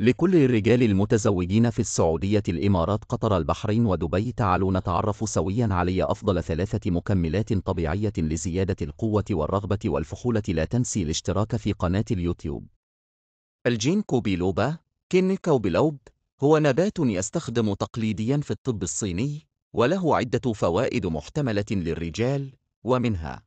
لكل الرجال المتزوجين في السعودية الإمارات قطر البحرين ودبي تعالوا نتعرف سويا علي أفضل ثلاثة مكملات طبيعية لزيادة القوة والرغبة والفحولة لا تنسي الاشتراك في قناة اليوتيوب الجين كوبيلوبا كين كوبيلوب هو نبات يستخدم تقليديا في الطب الصيني وله عدة فوائد محتملة للرجال ومنها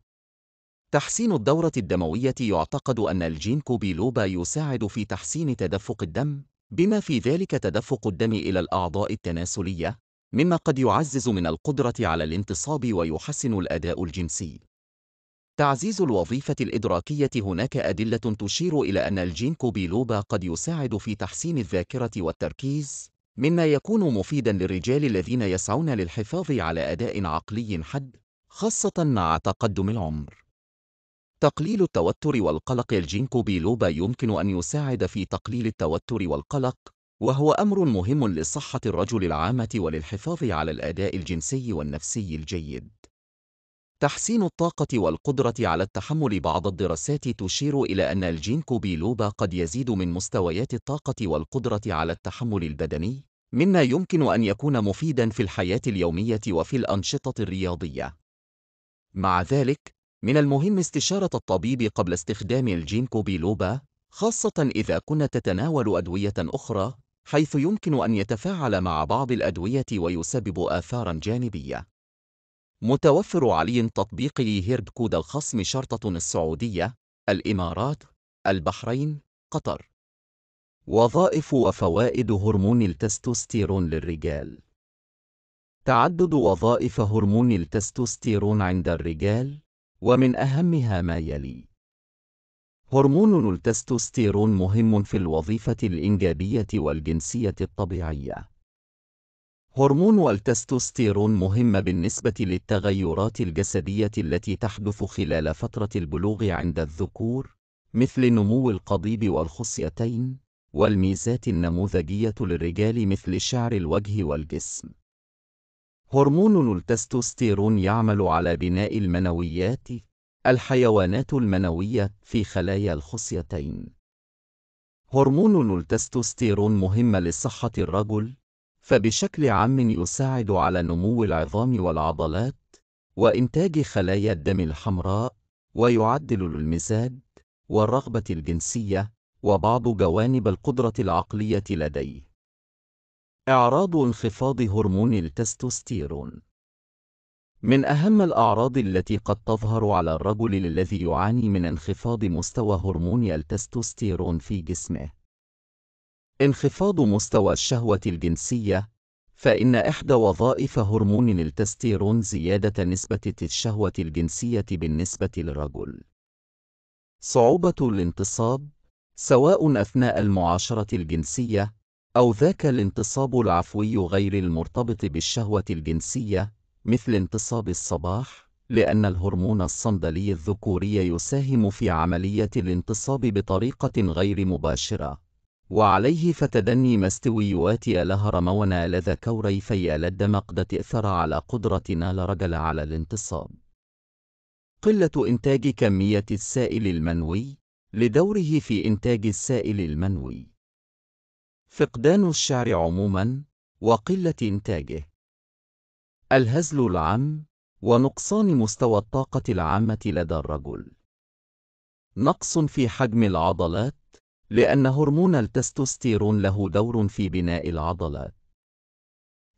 تحسين الدورة الدموية يعتقد أن الجينكو بيلوبا يساعد في تحسين تدفق الدم، بما في ذلك تدفق الدم إلى الأعضاء التناسلية، مما قد يعزز من القدرة على الانتصاب ويحسن الأداء الجنسي. تعزيز الوظيفة الإدراكية هناك أدلة تشير إلى أن الجينكو بيلوبا قد يساعد في تحسين الذاكرة والتركيز، مما يكون مفيداً للرجال الذين يسعون للحفاظ على أداء عقلي حد، خاصة مع تقدم العمر. تقليل التوتر والقلق الجينكو بيلوبا يمكن أن يساعد في تقليل التوتر والقلق وهو أمر مهم لصحة الرجل العامة وللحفاظ على الأداء الجنسي والنفسي الجيد تحسين الطاقة والقدرة على التحمل بعض الدراسات تشير إلى أن الجينكو بيلوبا قد يزيد من مستويات الطاقة والقدرة على التحمل البدني مما يمكن أن يكون مفيداً في الحياة اليومية وفي الأنشطة الرياضية مع ذلك من المهم استشارة الطبيب قبل استخدام الجينكو بيلوبا خاصة إذا كنا تتناول أدوية أخرى حيث يمكن أن يتفاعل مع بعض الأدوية ويسبب آثاراً جانبية. متوفر علي تطبيق هيرب كود الخصم شرطة السعودية، الإمارات، البحرين، قطر. وظائف وفوائد هرمون التستوستيرون للرجال تعدد وظائف هرمون التستوستيرون عند الرجال ومن أهمها ما يلي هرمون التستوستيرون مهم في الوظيفة الإنجابية والجنسية الطبيعية. هرمون التستوستيرون مهم بالنسبة للتغيرات الجسدية التي تحدث خلال فترة البلوغ عند الذكور، مثل نمو القضيب والخصيتين، والميزات النموذجية للرجال مثل شعر الوجه والجسم. هرمون التستوستيرون يعمل على بناء المنويات الحيوانات المنوية في خلايا الخصيتين. هرمون التستوستيرون مهم لصحة الرجل، فبشكل عام يساعد على نمو العظام والعضلات، وإنتاج خلايا الدم الحمراء، ويعدل المزاج، والرغبة الجنسية، وبعض جوانب القدرة العقلية لديه. إعراض انخفاض هرمون التستوستيرون من أهم الأعراض التي قد تظهر على الرجل الذي يعاني من انخفاض مستوى هرمون التستوستيرون في جسمه انخفاض مستوى الشهوة الجنسية فإن إحدى وظائف هرمون التستيرون زيادة نسبة الشهوة الجنسية بالنسبة للرجل. صعوبة الانتصاب سواء أثناء المعاشرة الجنسية أو ذاك الانتصاب العفوي غير المرتبط بالشهوة الجنسية مثل انتصاب الصباح لأن الهرمون الصندلي الذكوري يساهم في عملية الانتصاب بطريقة غير مباشرة وعليه فتدني ما الهرمون لذا كوري في ألد مقدة أثر على قدرتنا لرجل على الانتصاب قلة إنتاج كمية السائل المنوي لدوره في إنتاج السائل المنوي فقدان الشعر عموما وقلة إنتاجه الهزل العام ونقصان مستوى الطاقة العامة لدى الرجل نقص في حجم العضلات لأن هرمون التستوستيرون له دور في بناء العضلات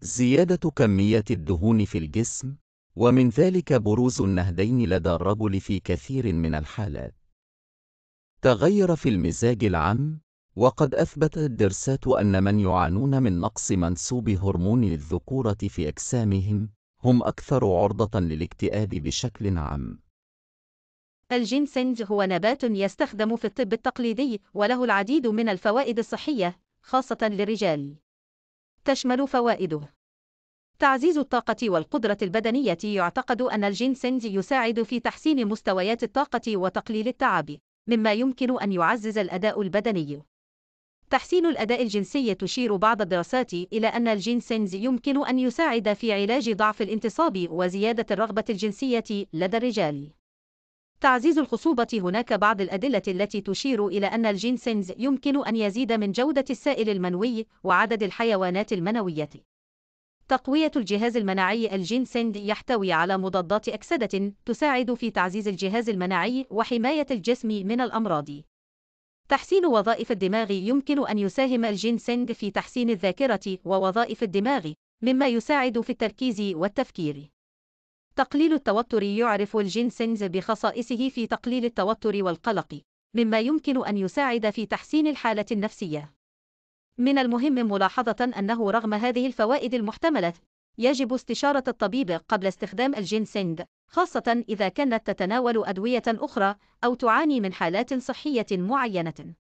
زيادة كمية الدهون في الجسم ومن ذلك بروز النهدين لدى الرجل في كثير من الحالات تغير في المزاج العام وقد أثبتت الدراسات أن من يعانون من نقص منسوب هرمون الذكورة في أجسامهم هم أكثر عرضة للاكتئاب بشكل عام. الجينسينج هو نبات يستخدم في الطب التقليدي وله العديد من الفوائد الصحية خاصة للرجال. تشمل فوائده تعزيز الطاقة والقدرة البدنية يعتقد أن الجينسينج يساعد في تحسين مستويات الطاقة وتقليل التعب، مما يمكن أن يعزز الأداء البدني. تحسين الأداء الجنسي تشير بعض الدراسات إلى أن الجينسينز يمكن أن يساعد في علاج ضعف الانتصاب وزيادة الرغبة الجنسية لدى الرجال. تعزيز الخصوبة هناك بعض الأدلة التي تشير إلى أن الجينسينز يمكن أن يزيد من جودة السائل المنوي وعدد الحيوانات المنوية. تقوية الجهاز المناعي الجينسند يحتوي على مضادات أكسدة تساعد في تعزيز الجهاز المناعي وحماية الجسم من الأمراض. تحسين وظائف الدماغ يمكن أن يساهم الجينسينج في تحسين الذاكرة ووظائف الدماغ، مما يساعد في التركيز والتفكير. تقليل التوتر يعرف الجينسينج بخصائصه في تقليل التوتر والقلق، مما يمكن أن يساعد في تحسين الحالة النفسية. من المهم ملاحظة أنه رغم هذه الفوائد المحتملة، يجب استشارة الطبيب قبل استخدام الجينسينج، خاصة إذا كانت تتناول أدوية أخرى أو تعاني من حالات صحية معينة.